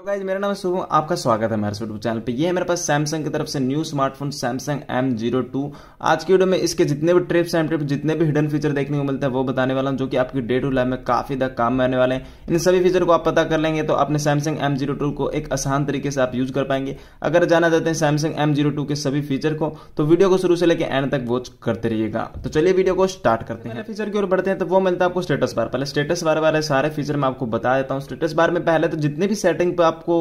hello guys मेरा नाम है शुभम आपका स्वागत है मेरे यूट्यूब चैनल पे ये है मेरे पास सैमसंग की तरफ से new smartphone Samsung M zero two आज की वीडियो में इसके जितने भी ट्रिप्स एंड ट्रिप जितने भी हिडन फीचर देखने को मिलते हैं वो बताने वाला हूँ जो कि आपकी डे टू लाइफ में काफी तक काम में आने वाले हैं इन सभी फीचर को आप पता कर लेंगे तो अपने सैमसंग एम जीरो को एक आसान तरीके से आप यूज कर पाएंगे अगर जाना चाहते हैं सैमसंग एम जीरो के सभी फीचर को तो वीडियो को शुरू से लेकर एंड तक वॉच करते रहिएगा तो चलिए वीडियो को स्टार्ट करते हैं फीचर की ओर बढ़ते हैं तो वो मिलता है आपको स्टेटस बार पहले स्टेटस बार वाले सारे फीचर मैं आपको बता देता हूँ स्टेटस बार में पहले तो जितने भी सेटिंग पर आपको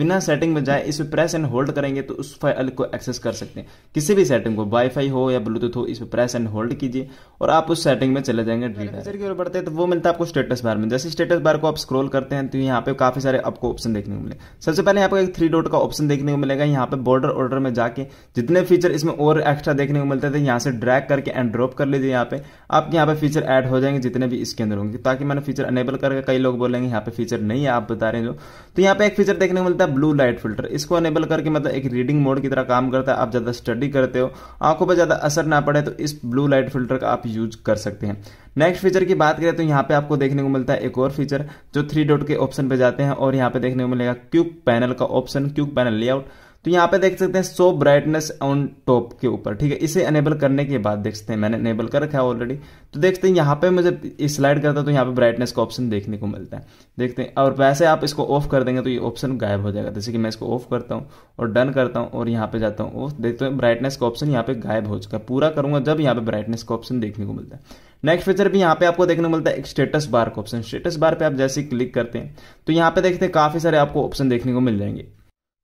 बिना सेटिंग में जाए इस पर प्रेस एंड होल्ड करेंगे तो उस फाइल को एक्सेस कर सकते हैं किसी भी सेटिंग को वाईफाई हो या ब्लूटूथ हो इस पर प्रेस एंड होल्ड कीजिए और आप उस सेटिंग में चले जाएंगे फीचर की ओर बढ़ते हैं तो वो मिलता है आपको स्टेटस बार में जैसे स्टेटस बार को आप स्क्रोल करते हैं तो यहाँ पे काफी सारे आपको ऑप्शन देखने को मिले सबसे पहले यहाँ पे एक थ्री डॉट का ऑप्शन देखने को मिलेगा यहाँ पे बॉर्डर ऑर्डर में जाके जितने फीचर इसमें और एक्स्ट्रा देखने को मिलते थे यहाँ से ड्रैग करके एंड ड्रॉप कर लीजिए यहाँ पे आप यहाँ पे फीचर ऐड हो जाएंगे जितने भी इसके अंदर होंगे ताकि मैंने फीचर अनेबल करके कई लोग बोलेंगे यहाँ पे फीचर नहीं है आप बता रहे हैं जो तो यहाँ पे एक फीचर देखने को मिलता है ब्लू लाइट फिल्टर इसको अनेबल करके मतलब एक रीडिंग मोड की तरह काम करता है आप ज़्यादा स्टडी करते हो आंखों पर ज़्यादा असर ना पड़े तो इस ब्लू लाइट फिल्टर का आप यूज कर सकते हैं नेक्स्ट फीचर की बात करें तो यहाँ पे आपको देखने को मिलता है एक और फीचर जो थ्री डॉट के ऑप्शन पे जाते हैं और यहाँ पे देखने को मिलेगा क्यूब पैनल का ऑप्शन क्यूब पैनल लेआउट तो यहाँ पे देख सकते हैं सो ब्राइटनेस ऑन टॉप के ऊपर ठीक है इसे अनेबल करने के बाद देखते हैं मैंने अनेबल कर रखा है ऑलरेडी तो देखते हैं यहाँ पे मैं जब स्लाइड करता तो यहाँ पे ब्राइटनेस का ऑप्शन देखने को मिलता है देखते हैं और वैसे आप इसको ऑफ कर देंगे तो ये ऑप्शन गायब हो जाएगा जैसे कि मैं इसको ऑफ करता हूँ और डन करता हूँ और यहाँ पे जाता हूँ ऑफ देखते हैं ब्राइटनेस का ऑप्शन यहाँ पे गायब हो चुका है पूरा करूंगा जब यहाँ पे ब्राइटनेस का ऑप्शन देखने को मिलता है नेक्स्ट फीचर भी यहाँ पे आपको देखने को मिलता है स्टेटस बार का ऑप्शन स्टेटस बार पे आप जैसे क्लिक करते हैं तो यहाँ पे देखते हैं काफी सारे आपको ऑप्शन देखने को मिल जाएंगे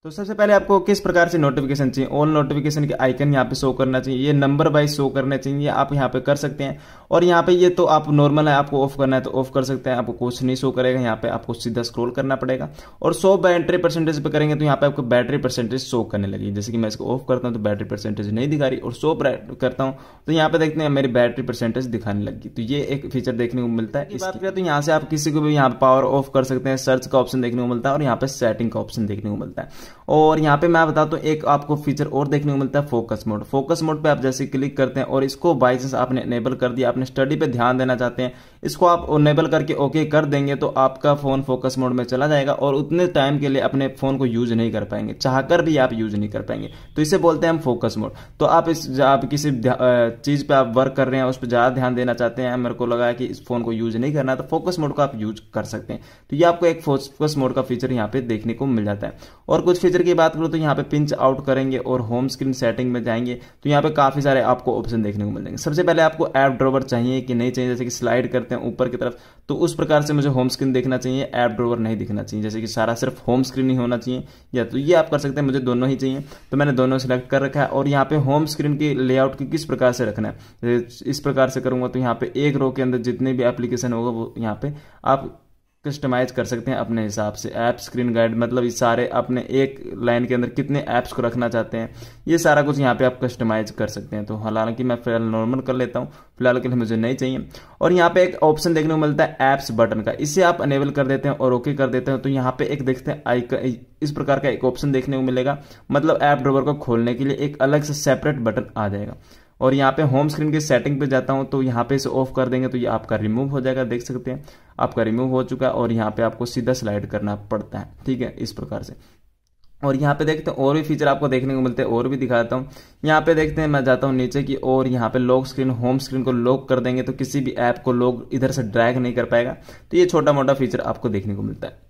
तो सबसे पहले आपको किस प्रकार से नोटिफिकेशन चाहिए ऑल नोटिफिकेशन के आइकन यहाँ पे शो करना चाहिए ये नंबर वाइज शो करना चाहिए आप यहाँ पे कर सकते हैं और यहाँ पे ये तो आप नॉर्मल है आपको ऑफ करना है तो ऑफ कर सकते हैं आपको कुछ नहीं शो करेगा यहाँ पे आपको सीधा स्क्रोल करना पड़ेगा और सो बैटरी परसेंटेज पर करेंगे तो यहाँ पे आपको बैटरी परसेंटेज शो करने लगी जैसे कि मैं इसको ऑफ करता हूँ तो बैटरी परसेंटेज नहीं दिखा रही और सो करता हूँ तो यहाँ पे देखते हैं मेरी बैटरी परसेंटेज दिखाने लगी तो ये एक फीचर देखने को मिलता है बात तो यहाँ से आप किसी को भी यहाँ पावर ऑफ कर सकते हैं सर्च का ऑप्शन देखने को मिलता है और यहाँ पे सेटिंग का ऑप्शन देखने को मिलता है और यहाँ पे मैं बताता हूँ एक आपको फीचर और देखने को मिलता है फोकस मोड फोकस मोड पे आप जैसे क्लिक करते हैं और इसको बाई चांस आपने एनेबल कर दिया आपने स्टडी पे ध्यान देना चाहते हैं इसको आप ओनेबल करके ओके कर देंगे तो आपका फ़ोन फोकस मोड में चला जाएगा और उतने टाइम के लिए अपने फ़ोन को यूज़ नहीं कर पाएंगे चाहकर भी आप यूज़ नहीं कर पाएंगे तो इसे बोलते हैं हम फोकस मोड तो आप इस आप किसी चीज़ पर आप वर्क कर रहे हैं उस पर ज़्यादा ध्यान देना चाहते हैं मेरे को लगा कि इस फ़ोन को यूज़ नहीं करना तो फोकस मोड को आप यूज़ कर सकते हैं तो ये आपको एक फोकस मोड का फीचर यहाँ पे देखने को मिल जाता है और कुछ फीचर की बात करूँ तो यहाँ पे पिंच आउट करेंगे और होम स्क्रीन सेटिंग में जाएंगे तो यहाँ पे काफ़ी सारे आपको ऑप्शन देखने को मिल जाएंगे सबसे पहले आपको ऐप ड्रॉवर चाहिए कि नहीं चाहिए जैसे कि स्लाइड करते हैं ऊपर की तरफ तो उस प्रकार से मुझे होम स्क्रीन देखना चाहिए ऐप ड्रोवर नहीं दिखना चाहिए जैसे कि सारा सिर्फ होम स्क्रीन ही होना चाहिए या तो ये आप कर सकते हैं मुझे दोनों ही चाहिए तो मैंने दोनों सेलेक्ट कर रखा है और यहाँ पे होम स्क्रीन की लेआउट की किस प्रकार से रखना है इस प्रकार से करूंगा तो यहाँ पे एक रो के अंदर जितने भी एप्लीकेशन होगा वो यहाँ पे आप कस्टमाइज कर सकते हैं अपने हिसाब से ऐप स्क्रीन गाइड मतलब ये सारे अपने एक लाइन के अंदर कितने ऐप्स को रखना चाहते हैं ये सारा कुछ यहाँ पे आप कस्टमाइज कर सकते हैं तो हालांकि मैं फिलहाल नॉर्मल कर लेता हूँ फिलहाल के लिए मुझे नहीं चाहिए और यहाँ पे एक ऑप्शन देखने को मिलता है ऐप्स बटन का इसे आप अनेबल कर देते हैं और ओके कर देते हैं तो यहाँ पे एक देखते हैं आइकन इस प्रकार का एक ऑप्शन देखने को मिलेगा मतलब ऐप ड्रोवर को खोलने के लिए एक अलग से सेपरेट बटन आ जाएगा और यहाँ पे होम स्क्रीन की सेटिंग पे जाता हूँ तो यहाँ पे इसे ऑफ कर देंगे तो ये आपका रिमूव हो जाएगा देख सकते हैं आपका रिमूव हो चुका है और यहाँ पे आपको सीधा स्लाइड करना पड़ता है ठीक है इस प्रकार से और यहाँ पे देखते हैं और भी फीचर आपको देखने को मिलते हैं और भी दिखाता हूँ यहाँ पे देखते हैं मैं जाता हूँ नीचे की और यहाँ पे लॉक स्क्रीन होम स्क्रीन को लॉक कर देंगे तो किसी भी ऐप को लॉक इधर से ड्रैग नहीं कर पाएगा तो ये छोटा मोटा फीचर आपको देखने को मिलता है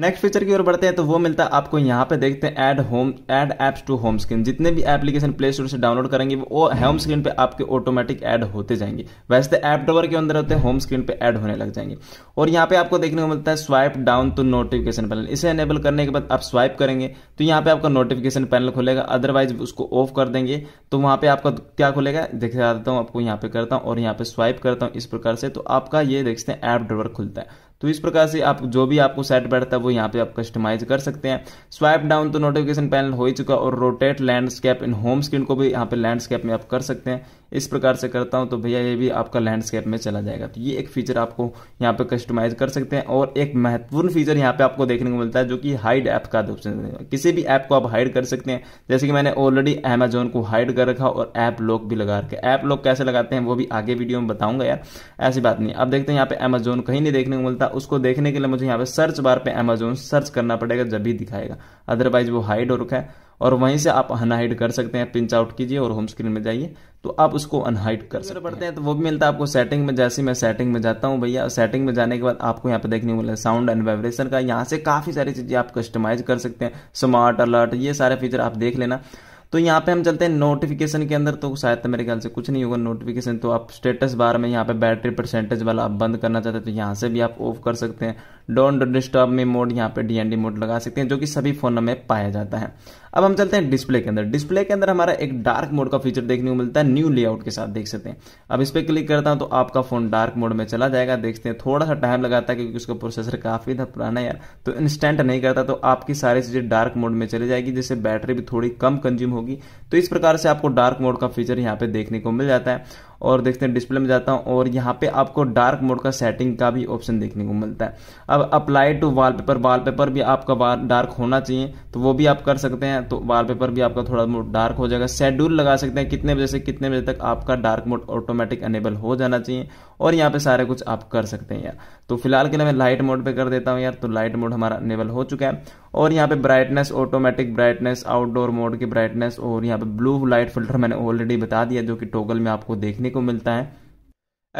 नेक्स्ट फीचर की ओर बढ़ते हैं तो वो मिलता है आपको यहाँ पे देखते हैं add home add apps to home screen जितने भी एप्लीकेशन प्ले स्टोर से डाउनलोड करेंगे वो होम स्क्रीन पे आपके ऑटोमेटिक ऐड होते जाएंगे वैसे तो ऐप ड्रोवर के अंदर होते हैं होम स्क्रीन पे ऐड होने लग जाएंगे और यहाँ पे आपको देखने को मिलता है swipe down to notification panel इसे एनेबल करने के बाद आप स्वाइप करेंगे तो यहाँ पे आपका नोटिफिकेशन पैनल खुलेगा अदरवाइज उसको ऑफ कर देंगे तो वहाँ पे आपका क्या खुलेगा देख जाता हूँ आपको यहाँ पे करता हूँ और यहाँ पे स्वाइप करता हूँ इस प्रकार से तो आपका ये देखते हैं ऐप ड्रोवर खुलता है तो इस प्रकार से आप जो भी आपको सेट बैठता है वो यहाँ पे आप कस्टमाइज कर सकते हैं swipe down to notification panel हो ही चुका और rotate landscape in home screen को भी यहाँ पे लैंडस्केप में आप कर सकते हैं इस प्रकार से करता हूं तो भैया ये भी आपका लैंडस्केप में चला जाएगा तो ये एक फीचर आपको यहाँ पे कस्टमाइज कर सकते हैं और एक महत्वपूर्ण फीचर यहाँ पे आपको देखने को मिलता है जो कि हाइड ऐप का ऑप्शन किसी भी ऐप को आप हाइड कर सकते हैं जैसे कि मैंने ऑलरेडी अमेजोन को हाइड कर रखा और ऐप लॉक भी लगा रखे ऐप लॉक कैसे लगाते हैं वो भी आगे वीडियो में बताऊंगा यार ऐसी बात नहीं अब देखते हैं यहाँ पे अमेजोन कहीं नहीं देखने को मिलता उसको देखने के लिए मुझे यहाँ पे सर्च बार पे अमेजोन सर्च करना पड़ेगा जब भी दिखाएगा अदरवाइज वो हाइड हो रखा है और वहीं से आप अनहाइड कर सकते हैं पिंच आउट कीजिए और होम स्क्रीन में जाइए तो आप उसको अनहाइड कर सकते पड़ते हैं तो वो भी मिलता है आपको सेटिंग में जैसे मैं सेटिंग में जाता हूँ भैया सेटिंग में जाने के बाद आपको यहाँ पे देखने को मिला साउंड एंड वाइब्रेशन का यहाँ से काफ़ी सारी चीज़ें आप कस्टमाइज कर सकते हैं स्मार्ट अलर्ट ये सारे फीचर आप देख लेना तो यहाँ पे हम चलते हैं नोटिफिकेशन के अंदर तो शायद तो मेरे ख्याल से कुछ नहीं होगा नोटिफिकेशन तो आप स्टेटस बार में यहाँ पे बैटरी परसेंटेज वाला आप बंद करना चाहते हैं तो यहाँ से भी आप ऑफ कर सकते हैं डोंट डिस्टर्ब मी मोड यहाँ पे डीएनडी मोड लगा सकते हैं जो कि सभी फोनों में पाया जाता है अब हम चलते हैं डिस्प्ले के अंदर डिस्प्ले के अंदर हमारा एक डार्क मोड का फीचर देखने को मिलता है न्यू लेआउट के साथ देख सकते हैं अब इस पर क्लिक करता हूं तो आपका फोन डार्क मोड में चला जाएगा देखते हैं थोड़ा सा टाइम लगाता है क्योंकि उसका प्रोसेसर काफी था पुराना यार तो इंस्टेंट नहीं करता तो आपकी सारी चीजें डार्क मोड में चली जाएगी जिससे बैटरी भी थोड़ी कम कंज्यूम होगी तो इस प्रकार से आपको डार्क मोड का फीचर यहाँ पे देखने को मिल जाता है और देखते हैं डिस्प्ले में जाता हूँ और यहाँ पे आपको डार्क मोड का सेटिंग का भी ऑप्शन देखने को मिलता है अब अप्लाई टू वॉलपेपर वॉलपेपर भी आपका डार्क होना चाहिए तो वो भी आप कर सकते हैं तो वॉलपेपर भी आपका थोड़ा मोड डार्क हो जाएगा शेड्यूल लगा सकते हैं कितने बजे से कितने बजे तक आपका डार्क मोड ऑटोमेटिक अनेबल हो जाना चाहिए और यहाँ पे सारे कुछ आप कर सकते हैं यार तो फिलहाल के लिए मैं लाइट मोड पे कर देता हूँ यार तो लाइट मोड हमारा अनेबल हो चुका है और यहाँ पे brightness automatic brightness outdoor mode की ब्राइटनेस और यहाँ पे ब्लू लाइट फिल्टर मैंने ऑलरेडी बता दिया जो कि टोगल में आपको देखने को मिलता है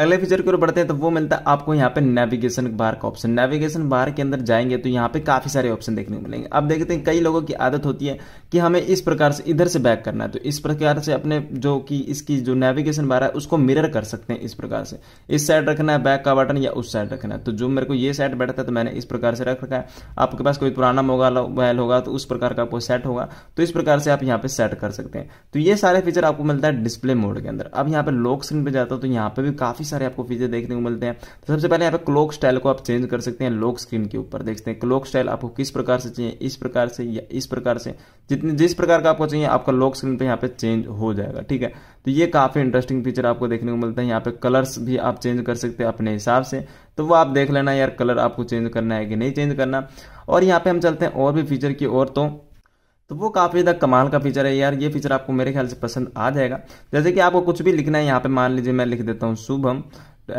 अगले फीचर की ओर बढ़ते हैं तो वो मिलता है आपको यहाँ पे नेविगेशन बार का ऑप्शन नेविगेशन बार के अंदर जाएंगे तो यहाँ पे काफी सारे ऑप्शन देखने को मिलेंगे अब देखते हैं कई लोगों की आदत होती है कि हमें इस प्रकार से इधर से बैक करना है तो इस प्रकार से अपने जो कि इसकी जो नेविगेशन बार है उसको मिरर कर सकते हैं इस प्रकार से इस साइड रखना है बैक का बटन या उस साइड रखना है तो जो मेरे को ये साइड बैठता है तो मैंने इस प्रकार से रख रखा है आपके पास कोई पुराना मोबाइल होगा तो उस प्रकार का आपको सेट होगा तो इस प्रकार से आप यहाँ पे सेट कर सकते हैं तो ये सारे फीचर आपको मिलता है डिस्प्ले मोड के अंदर अब यहाँ पे लॉक स्क्रीन पे जाता हूँ तो यहाँ पे भी काफी काफी सारे आपको फीचर देखने को मिलते हैं तो सबसे पहले यहाँ पे क्लोक स्टाइल को आप चेंज कर सकते हैं लॉक स्क्रीन के ऊपर देखते हैं क्लोक स्टाइल आपको किस प्रकार से चाहिए इस प्रकार से या इस प्रकार से जितने जिस प्रकार का आपको चाहिए आपका लॉक स्क्रीन पे यहाँ पे चेंज हो जाएगा ठीक है तो ये काफ़ी इंटरेस्टिंग फीचर आपको देखने को मिलता है यहाँ पे कलर्स भी आप चेंज कर सकते हैं अपने हिसाब से तो वो आप देख लेना यार कलर आपको चेंज करना है कि नहीं चेंज करना और यहाँ पे हम चलते हैं और भी फीचर की और तो तो वो काफ़ी ज़्यादा कमाल का फीचर है यार ये फीचर आपको मेरे ख्याल से पसंद आ जाएगा जैसे कि आपको कुछ भी लिखना है यहाँ पे मान लीजिए मैं लिख देता हूँ Shubham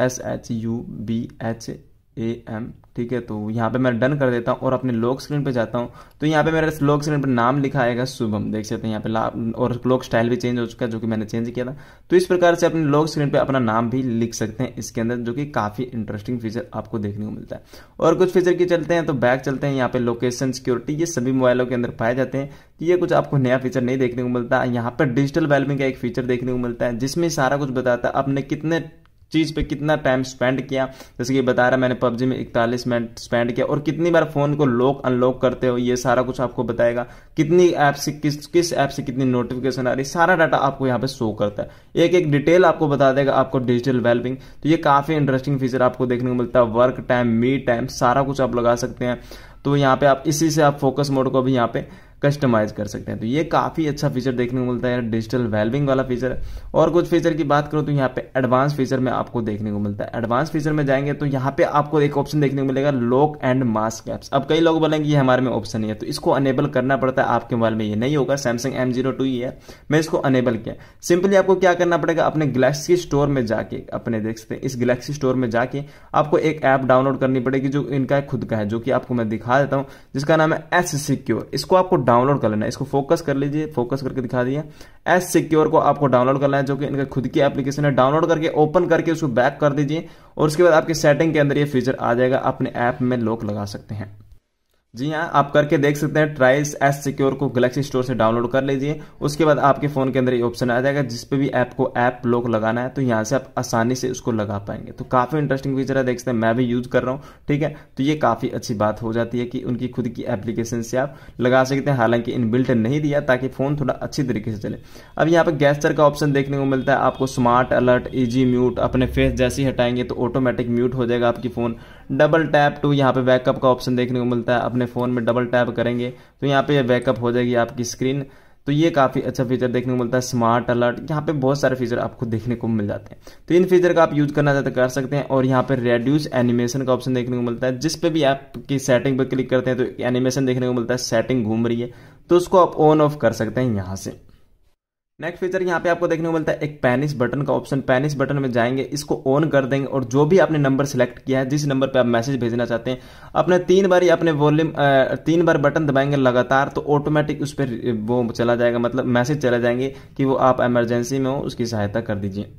S H U B H A M ठीक है तो यहाँ पे मैं डन कर देता हूँ और अपने लॉक स्क्रीन पे जाता हूँ तो यहाँ पे मेरा लॉक स्क्रीन पे नाम लिखा आएगा शुभम देख सकते हैं यहाँ पे और लॉक स्टाइल भी चेंज हो चुका है जो कि मैंने चेंज किया था तो इस प्रकार से अपने लॉक स्क्रीन पे अपना नाम भी लिख सकते हैं इसके अंदर जो कि काफ़ी इंटरेस्टिंग फीचर आपको देखने को मिलता है और कुछ फीचर की चलते हैं तो बैक चलते हैं यहाँ पे लोकेशन सिक्योरिटी ये सभी मोबाइलों के अंदर पाए जाते हैं तो ये कुछ आपको नया फीचर नहीं देखने को मिलता है यहाँ पर डिजिटल वेलबिंग का एक फीचर देखने को मिलता है जिसमें सारा कुछ बताता है आपने कितने चीज़ पे कितना टाइम स्पेंड किया जैसे कि बता रहा मैंने पबजी में इकतालीस मिनट स्पेंड किया और कितनी बार फ़ोन को लॉक अनलॉक करते हो ये सारा कुछ आपको बताएगा कितनी ऐप से किस किस ऐप से कितनी नोटिफिकेशन आ रही सारा डाटा आपको यहाँ पे शो करता है एक एक डिटेल आपको बता देगा आपको डिजिटल वेलबिंग तो ये काफ़ी इंटरेस्टिंग फीचर आपको देखने को मिलता है वर्क टाइम मी टाइम सारा कुछ आप लगा सकते हैं तो यहाँ पे आप इसी से आप फोकस मोड को भी यहाँ पे कस्टमाइज़ कर सकते हैं तो ये काफ़ी अच्छा फीचर देखने को मिलता है डिजिटल वेल्विंग वाला फीचर है और कुछ फीचर की बात करूँ तो यहाँ पे एडवांस फीचर में आपको देखने को मिलता है एडवांस फीचर में जाएंगे तो यहाँ पे आपको एक ऑप्शन देखने को मिलेगा लॉक एंड मास्क एप्स अब कई लोग बोलेंगे ये हमारे में ऑप्शन नहीं है तो इसको अनेबल करना पड़ता है आपके मोबाइल में ये नहीं होगा सैमसंग एम जीरो टू ही है मैं इसको अनेबल किया सिंपली आपको क्या करना पड़ेगा अपने गलेक्सी स्टोर में जाके अपने देख सकते हैं इस गलेक्सी स्टोर में जाके आपको एक ऐप डाउनलोड करनी पड़ेगी जो इनका खुद का है जो कि आपको मैं दिखा देता हूँ जिसका नाम है एस सिक्योर इसको आपको डाउनलोड कर लेना है इसको फोकस कर लीजिए फोकस करके दिखा दिया एस सिक्योर को आपको डाउनलोड करना है जो कि इनका खुद की एप्लीकेशन है डाउनलोड करके ओपन करके उसको बैक कर दीजिए और उसके बाद आपके सेटिंग के अंदर ये फीचर आ जाएगा अपने ऐप में लोक लगा सकते हैं जी हाँ आप करके देख सकते हैं ट्राइस एस सिक्योर को गलेक्सी स्टोर से डाउनलोड कर लीजिए उसके बाद आपके फ़ोन के अंदर ये ऑप्शन आ जाएगा जिस पे भी ऐप को ऐप लॉक लगाना है तो यहाँ से आप आसानी से उसको लगा पाएंगे तो काफ़ी इंटरेस्टिंग फीचर है देख सकते हैं मैं भी यूज़ कर रहा हूँ ठीक है तो ये काफ़ी अच्छी बात हो जाती है कि उनकी खुद की एप्लीकेशन से आप लगा सकते हैं हालांकि इन बिल्ट नहीं दिया ताकि फ़ोन थोड़ा अच्छी तरीके से चले अब यहाँ पर गैस्टर का ऑप्शन देखने को मिलता है आपको स्मार्ट अलर्ट ईजी म्यूट अपने फेस जैसे हटाएंगे तो ऑटोमेटिक म्यूट हो जाएगा आपकी फ़ोन डबल टैप टू यहाँ पर बैकअप का ऑप्शन देखने को मिलता है अपने फ़ोन में डबल टैप करेंगे तो यहाँ पे बैकअप हो जाएगी आपकी स्क्रीन तो ये काफ़ी अच्छा फीचर देखने को मिलता है स्मार्ट अलर्ट यहाँ पे बहुत सारे फीचर आपको देखने को मिल जाते हैं तो इन फीचर का आप यूज़ करना चाहते कर सकते हैं और यहाँ पे रेड्यूस एनिमेशन का ऑप्शन देखने को मिलता है जिस पे भी आप की सेटिंग पर क्लिक करते हैं तो एनिमेशन देखने को मिलता है सेटिंग घूम रही है तो उसको आप ऑन ऑफ कर सकते हैं यहाँ से नेक्स्ट फीचर यहाँ पे आपको देखने को मिलता है एक पैनिस बटन का ऑप्शन पैनिस बटन में जाएंगे इसको ऑन कर देंगे और जो भी आपने नंबर सेलेक्ट किया है जिस नंबर पे आप मैसेज भेजना चाहते हैं अपने तीन बार ही अपने वॉल्यूम तीन बार बटन दबाएंगे लगातार तो ऑटोमेटिक उस पर वो चला जाएगा मतलब मैसेज चला जाएंगे कि वो आप इमरजेंसी में हो उसकी सहायता कर दीजिए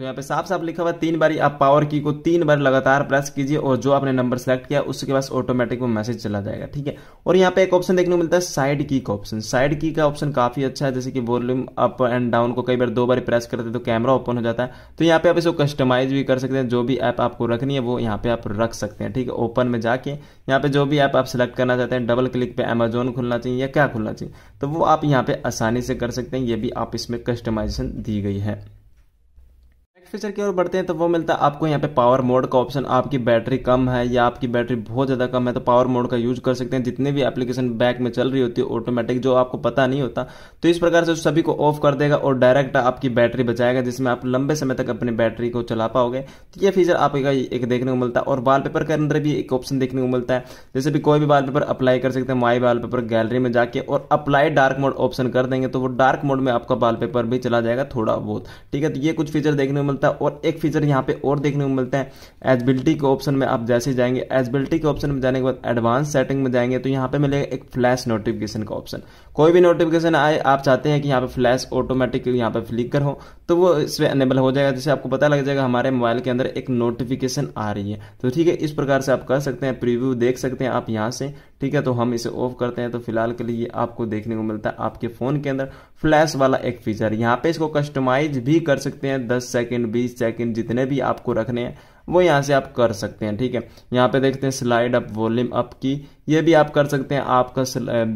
तो यहाँ पे साफ साफ लिखा हुआ तीन बारी आप पावर की को तीन बार लगातार प्रेस कीजिए और जो आपने नंबर सेलेक्ट किया उसके पास ऑटोमेटिक वो मैसेज चला जाएगा ठीक है और यहाँ पे एक ऑप्शन देखने को मिलता है साइड की का ऑप्शन साइड की का ऑप्शन काफी अच्छा है जैसे कि वॉल्यूम अप एंड डाउन को कई बार दो बार प्रेस करते हैं तो कैमरा ओपन हो जाता है तो यहाँ पे आप इसको कस्टमाइज भी कर सकते हैं जो भी ऐप आपको रखनी है वो यहाँ पे आप रख सकते हैं ठीक है ओपन में जाके यहाँ पे जो भी ऐप आप सेलेक्ट करना चाहते हैं डबल क्लिक पे अमेजोन खुलना चाहिए या क्या खुलना चाहिए तो वो आप यहाँ पे आसानी से कर सकते हैं ये भी आप इसमें कस्टमाइजेशन दी गई है नेक्स्ट फीचर की ओर बढ़ते हैं तो वो मिलता है आपको यहाँ पे पावर मोड का ऑप्शन आपकी बैटरी कम है या आपकी बैटरी बहुत ज़्यादा कम है तो पावर मोड का यूज कर सकते हैं जितने भी एप्लीकेशन बैक में चल रही होती है ऑटोमेटिक जो आपको पता नहीं होता तो इस प्रकार से सभी को ऑफ कर देगा और डायरेक्ट आपकी बैटरी बचाएगा जिसमें आप लंबे समय तक अपनी बैटरी को चला पाओगे तो ये फीचर आपका एक देखने को मिलता है और पेपर के अंदर भी एक ऑप्शन देखने को मिलता है जैसे भी कोई भी पेपर अप्लाई कर सकते हैं माई पेपर गैलरी में जाके और अप्लाई डार्क मोड ऑप्शन कर देंगे तो वो डार्क मोड में आपका पेपर भी चला जाएगा थोड़ा बहुत ठीक है तो ये कुछ फीचर देखने को मिलता मिलता है और एक फीचर यहाँ पे और देखने को मिलता है एजबिलिटी के ऑप्शन में आप जैसे जाएंगे एजबिलिटी के ऑप्शन में जाने के बाद एडवांस सेटिंग में जाएंगे तो यहाँ पे मिलेगा एक फ्लैश नोटिफिकेशन का ऑप्शन कोई भी नोटिफिकेशन आए आप चाहते हैं कि यहाँ पे फ्लैश ऑटोमेटिक यहाँ पे फ्लिकर हो तो वो इसमें अनेबल हो जाएगा जैसे आपको पता लग जाएगा हमारे मोबाइल के अंदर एक नोटिफिकेशन आ रही है तो ठीक है इस प्रकार से आप कर सकते हैं प्रीव्यू देख सकते हैं आप यहाँ से ठीक है तो हम इसे ऑफ करते हैं तो फिलहाल के लिए आपको देखने को मिलता है आपके फ़ोन के अंदर फ्लैश वाला एक फीचर यहाँ पे इसको कस्टमाइज भी कर सकते हैं दस सेकेंड बीस सेकेंड जितने भी आपको रखने हैं वो यहाँ से आप कर सकते हैं ठीक है यहाँ पे देखते हैं स्लाइड अप वॉल्यूम अप की ये भी आप कर सकते हैं आपका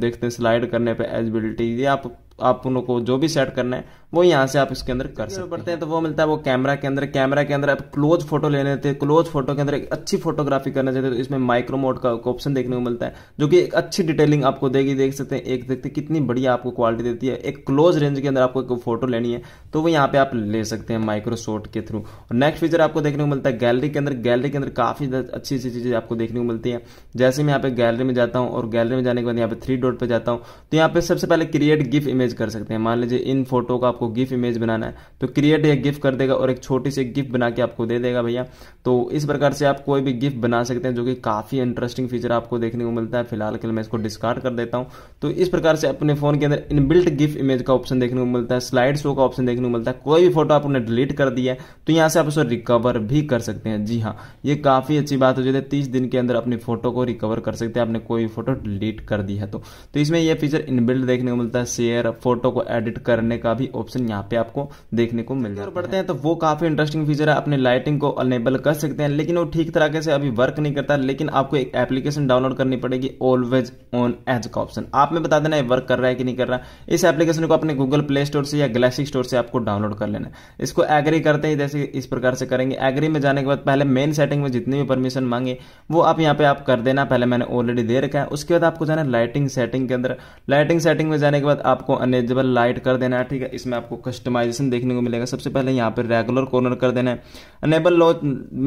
देखते हैं स्लाइड करने पर एलिजिबिलिटी ये आप आप उनको जो भी सेट करना है वो यहाँ से आप इसके अंदर कर सकते बढ़ते हैं तो वो मिलता है वो कैमरा के अंदर कैमरा के अंदर आप क्लोज फोटो लेने थे क्लोज फोटो के अंदर एक अच्छी फोटोग्राफी करना चाहते तो इसमें माइक्रो मोड का ऑप्शन देखने को मिलता है जो कि एक अच्छी डिटेलिंग आपको देगी देख सकते हैं एक देखते कितनी बढ़िया आपको क्वालिटी देती है एक क्लोज रेंज के अंदर आपको फोटो लेनी है तो वो यहाँ पे आप ले सकते हैं माइक्रोसॉफ्ट के थ्रू और नेक्स्ट फीचर आपको देखने को मिलता है गैलरी के अंदर गैलरी के अंदर काफी अच्छी अच्छी चीजें आपको देखने को मिलती है जैसे मैं यहाँ पे गैलरी में जाता हूँ और गैलरी में जाने के बाद यहाँ पे थ्री डॉट पे जाता हूँ तो यहाँ पे सबसे पहले क्रिएट गिफ्ट इमेज कर सकते हैं मान लीजिए इन फोटो का आपको आपको गिफ इमेज बनाना है तो क्रिएट एक गिफ्ट कर देगा और एक छोटी सी गिफ्ट बना के आपको दे देगा भैया तो इस प्रकार से आप कोई भी गिफ्ट बना सकते हैं जो कि काफ़ी इंटरेस्टिंग फीचर आपको देखने को मिलता है फिलहाल के लिए मैं इसको डिस्कार्ड कर देता हूं तो इस प्रकार से अपने फोन के अंदर इनबिल्ट गिफ्ट इमेज का ऑप्शन देखने को मिलता है स्लाइड शो का ऑप्शन देखने को मिलता है कोई भी फोटो आपने डिलीट कर दिया है तो यहां से आप उसे रिकवर भी कर सकते हैं जी हाँ ये काफ़ी अच्छी बात हो जाती है तीस दिन के अंदर अपनी फोटो को रिकवर कर सकते हैं आपने कोई भी फोटो डिलीट कर दी है तो, तो इसमें यह फीचर इनबिल्ट देखने को मिलता है शेयर फोटो को एडिट करने का भी ऑप्शन ऑप्शन यहाँ पे आपको देखने को मिल जाए बढ़ते हैं तो वो काफ़ी इंटरेस्टिंग फीचर है अपने लाइटिंग को अनेबल कर सकते हैं लेकिन वो ठीक तरीके से अभी वर्क नहीं करता लेकिन आपको एक एप्लीकेशन डाउनलोड करनी पड़ेगी ऑलवेज ऑन एज का ऑप्शन आप में बता देना ये वर्क कर रहा है कि नहीं कर रहा इस एप्लीकेशन को अपने गूगल प्ले स्टोर से या गलेक्सी स्टोर से आपको डाउनलोड कर लेना इसको एग्री करते ही जैसे इस प्रकार से करेंगे एग्री में जाने के बाद पहले मेन सेटिंग में जितनी भी परमिशन मांगे वो आप यहाँ पे आप कर देना पहले मैंने ऑलरेडी दे रखा है उसके बाद आपको जाना लाइटिंग सेटिंग के अंदर लाइटिंग सेटिंग में जाने के बाद आपको अनेजेबल लाइट कर देना है ठीक है इसमें इसमें आपको कस्टमाइजेशन देखने को मिलेगा सबसे पहले यहाँ पर रेगुलर कॉर्नर कर देना है अनेबल लॉ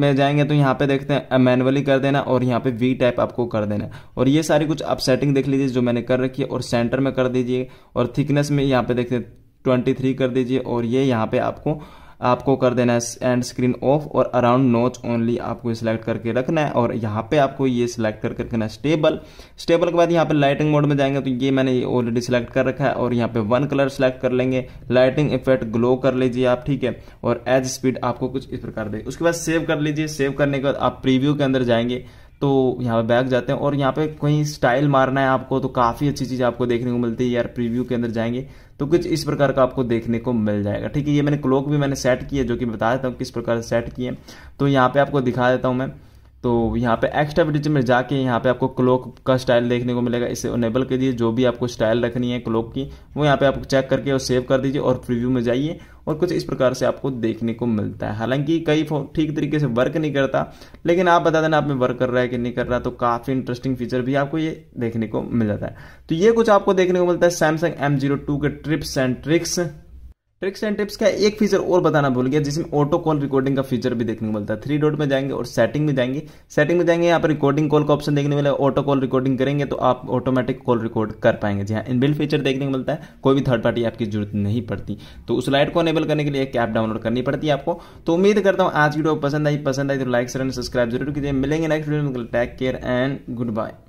में जाएंगे तो यहाँ पे देखते हैं मैनुअली कर देना और यहाँ पे वी टाइप आपको कर देना है और ये सारी कुछ आप सेटिंग देख लीजिए जो मैंने कर रखी है और सेंटर में कर दीजिए और थिकनेस में यहाँ पे देखते हैं ट्वेंटी कर दीजिए और ये यहाँ पे आपको आपको कर देना है एंड स्क्रीन ऑफ और अराउंड नोच ओनली आपको सिलेक्ट करके रखना है और यहाँ पे आपको ये सिलेक्ट करके रखना है स्टेबल स्टेबल के बाद यहाँ पे लाइटिंग मोड में जाएंगे तो ये मैंने ऑलरेडी सिलेक्ट कर रखा है और यहाँ पे वन कलर सिलेक्ट कर लेंगे लाइटिंग इफेक्ट ग्लो कर लीजिए आप ठीक है और एज स्पीड आपको कुछ इस प्रकार दे उसके बाद सेव कर लीजिए सेव करने के बाद आप प्रीव्यू के अंदर जाएंगे तो यहाँ पे बैग जाते हैं और यहाँ पे कहीं स्टाइल मारना है आपको तो काफ़ी अच्छी चीज़ आपको देखने को मिलती है यार प्रीव्यू के अंदर जाएंगे तो कुछ इस प्रकार का आपको देखने को मिल जाएगा ठीक है ये मैंने क्लोक भी मैंने सेट किया जो कि बता देता हूँ किस प्रकार सेट किए तो यहाँ पे आपको दिखा देता हूँ मैं तो यहाँ पे एक्स्ट्रा वीडियो में जाके यहाँ पे आपको क्लोक का स्टाइल देखने को मिलेगा इसे इनेबल दीजिए जो भी आपको स्टाइल रखनी है क्लोक की वो यहाँ पे आप चेक करके और सेव कर दीजिए और प्रीव्यू में जाइए और कुछ इस प्रकार से आपको देखने को मिलता है हालांकि कई फोन ठीक तरीके से वर्क नहीं करता लेकिन आप बता देना आप में वर्क कर रहा है कि नहीं कर रहा तो काफ़ी इंटरेस्टिंग फीचर भी आपको ये देखने को मिल जाता है तो ये कुछ आपको देखने को मिलता है सैमसंग एम के trips and tricks tricks and tips का एक फीचर और बताना भूल गया जिसमें ऑटो कॉल रिकॉर्डिंग का फीचर भी देखने को मिलता है थ्री डॉट में जाएंगे और सेटिंग में जाएंगे सेटिंग में जाएंगे यहाँ पर रिकॉर्डिंग कॉल का ऑप्शन देखने मिला है ऑटो कॉल रिकॉर्डिंग करेंगे तो आप ऑटोमेटिक कॉल रिकॉर्ड कर पाएंगे जी हाँ बिल फीचर देखने को मिलता है कोई भी थर्ड पार्टी आपकी की जरूरत नहीं पड़ती तो उस लाइट को अनेबल करने के लिए एक ऐप डाउनलोड करनी पड़ती है आपको तो उम्मीद करता हूँ आज वीडियो पसंद आई पसंद आई तो लाइक सर सब्सक्राइब जरूर कीजिए मिलेंगे नेक्स्ट वीडियो में take care and good bye